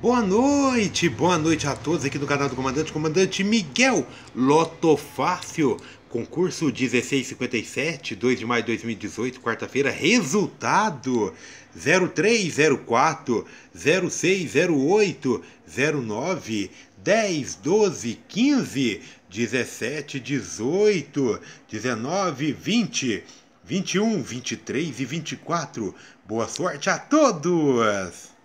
Boa noite, boa noite a todos aqui do canal do Comandante, Comandante Miguel Lotofácio, concurso 1657, 2 de maio de 2018, quarta-feira, resultado 0304, 0608, 09, 10, 12, 15, 17, 18, 19, 20, 21, 23 e 24. Boa sorte a todos!